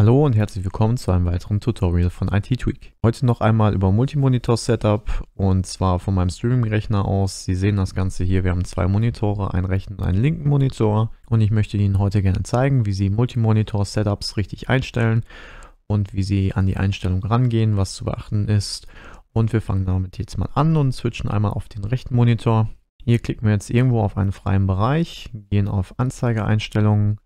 Hallo und herzlich willkommen zu einem weiteren Tutorial von IT Tweak. Heute noch einmal über Multimonitor Setup und zwar von meinem Streaming-Rechner aus. Sie sehen das Ganze hier, wir haben zwei Monitore, einen rechten und einen linken Monitor und ich möchte Ihnen heute gerne zeigen, wie Sie Multimonitor Setups richtig einstellen und wie Sie an die Einstellung rangehen, was zu beachten ist. Und wir fangen damit jetzt mal an und switchen einmal auf den rechten Monitor. Hier klicken wir jetzt irgendwo auf einen freien Bereich, gehen auf Anzeigeeinstellungen,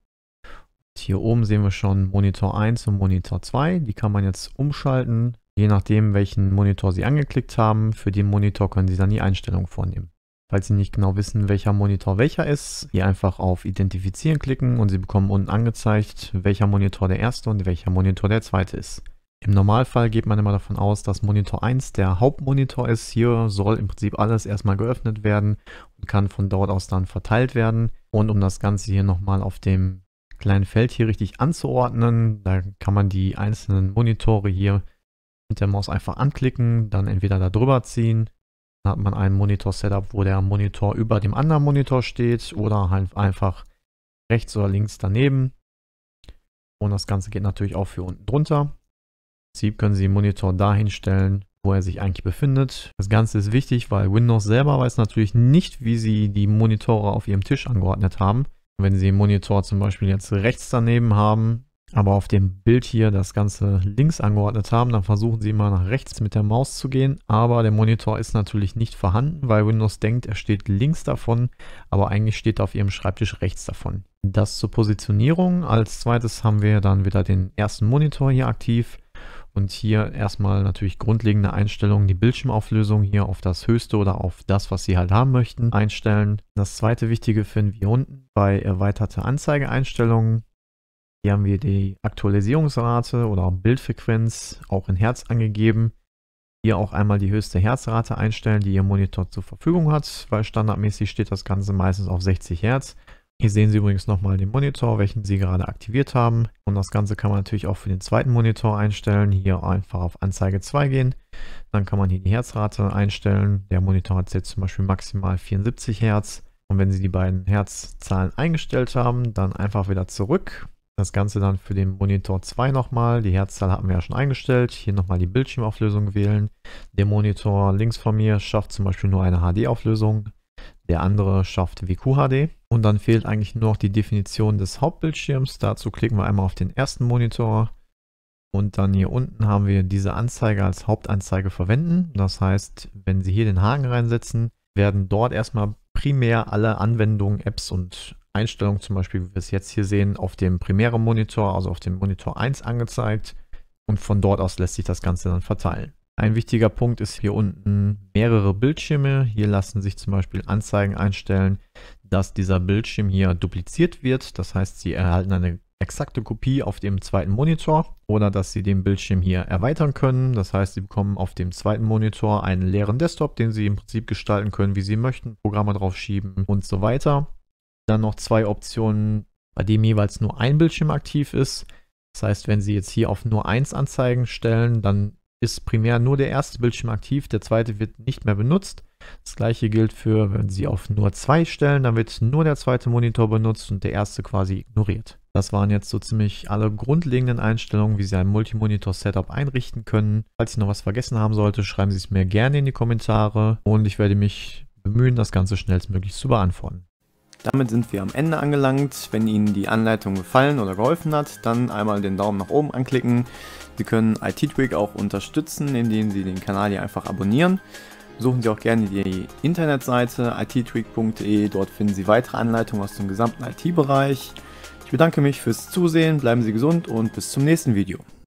hier oben sehen wir schon Monitor 1 und Monitor 2. Die kann man jetzt umschalten, je nachdem welchen Monitor Sie angeklickt haben. Für den Monitor können Sie dann die Einstellung vornehmen. Falls Sie nicht genau wissen, welcher Monitor welcher ist, hier einfach auf Identifizieren klicken und Sie bekommen unten angezeigt, welcher Monitor der erste und welcher Monitor der zweite ist. Im Normalfall geht man immer davon aus, dass Monitor 1 der Hauptmonitor ist. Hier soll im Prinzip alles erstmal geöffnet werden und kann von dort aus dann verteilt werden. Und um das Ganze hier nochmal auf dem kleinen Feld hier richtig anzuordnen. Da kann man die einzelnen Monitore hier mit der Maus einfach anklicken, dann entweder da drüber ziehen. Dann hat man ein Monitor-Setup, wo der Monitor über dem anderen Monitor steht oder halt einfach rechts oder links daneben. Und das Ganze geht natürlich auch für unten drunter. Im Prinzip können Sie den Monitor dahin stellen, wo er sich eigentlich befindet. Das Ganze ist wichtig, weil Windows selber weiß natürlich nicht, wie Sie die Monitore auf Ihrem Tisch angeordnet haben. Wenn Sie den Monitor zum Beispiel jetzt rechts daneben haben, aber auf dem Bild hier das Ganze links angeordnet haben, dann versuchen Sie immer nach rechts mit der Maus zu gehen, aber der Monitor ist natürlich nicht vorhanden, weil Windows denkt, er steht links davon, aber eigentlich steht er auf Ihrem Schreibtisch rechts davon. Das zur Positionierung. Als zweites haben wir dann wieder den ersten Monitor hier aktiv. Und hier erstmal natürlich grundlegende Einstellungen, die Bildschirmauflösung hier auf das höchste oder auf das, was Sie halt haben möchten, einstellen. Das zweite Wichtige finden wir unten bei erweiterte Anzeigeeinstellungen. Hier haben wir die Aktualisierungsrate oder Bildfrequenz auch in Hertz angegeben. Hier auch einmal die höchste Herzrate einstellen, die Ihr Monitor zur Verfügung hat, weil standardmäßig steht das Ganze meistens auf 60 Hertz. Hier sehen Sie übrigens nochmal den Monitor, welchen Sie gerade aktiviert haben. Und das Ganze kann man natürlich auch für den zweiten Monitor einstellen. Hier einfach auf Anzeige 2 gehen. Dann kann man hier die Herzrate einstellen. Der Monitor hat jetzt zum Beispiel maximal 74 Hertz. Und wenn Sie die beiden Herzzahlen eingestellt haben, dann einfach wieder zurück. Das Ganze dann für den Monitor 2 nochmal. Die Herzzahl hatten wir ja schon eingestellt. Hier nochmal die Bildschirmauflösung wählen. Der Monitor links von mir schafft zum Beispiel nur eine HD-Auflösung. Der andere schafft WQHD. Und dann fehlt eigentlich nur noch die Definition des Hauptbildschirms. Dazu klicken wir einmal auf den ersten Monitor. Und dann hier unten haben wir diese Anzeige als Hauptanzeige verwenden. Das heißt, wenn Sie hier den Haken reinsetzen, werden dort erstmal primär alle Anwendungen, Apps und Einstellungen, zum Beispiel, wie wir es jetzt hier sehen, auf dem primären Monitor, also auf dem Monitor 1 angezeigt. Und von dort aus lässt sich das Ganze dann verteilen. Ein wichtiger Punkt ist hier unten mehrere Bildschirme. Hier lassen sich zum Beispiel Anzeigen einstellen, dass dieser Bildschirm hier dupliziert wird. Das heißt, Sie erhalten eine exakte Kopie auf dem zweiten Monitor oder dass Sie den Bildschirm hier erweitern können. Das heißt, Sie bekommen auf dem zweiten Monitor einen leeren Desktop, den Sie im Prinzip gestalten können, wie Sie möchten, Programme draufschieben und so weiter. Dann noch zwei Optionen, bei dem jeweils nur ein Bildschirm aktiv ist. Das heißt, wenn Sie jetzt hier auf nur eins Anzeigen stellen, dann ist primär nur der erste Bildschirm aktiv, der zweite wird nicht mehr benutzt. Das gleiche gilt für, wenn Sie auf nur zwei stellen, dann wird nur der zweite Monitor benutzt und der erste quasi ignoriert. Das waren jetzt so ziemlich alle grundlegenden Einstellungen, wie Sie ein Multimonitor-Setup einrichten können. Falls ich noch was vergessen haben sollte, schreiben Sie es mir gerne in die Kommentare und ich werde mich bemühen, das Ganze schnellstmöglich zu beantworten. Damit sind wir am Ende angelangt. Wenn Ihnen die Anleitung gefallen oder geholfen hat, dann einmal den Daumen nach oben anklicken. Sie können it tweak auch unterstützen, indem Sie den Kanal hier einfach abonnieren. Suchen Sie auch gerne die Internetseite ittweak.de. dort finden Sie weitere Anleitungen aus dem gesamten IT-Bereich. Ich bedanke mich fürs Zusehen, bleiben Sie gesund und bis zum nächsten Video.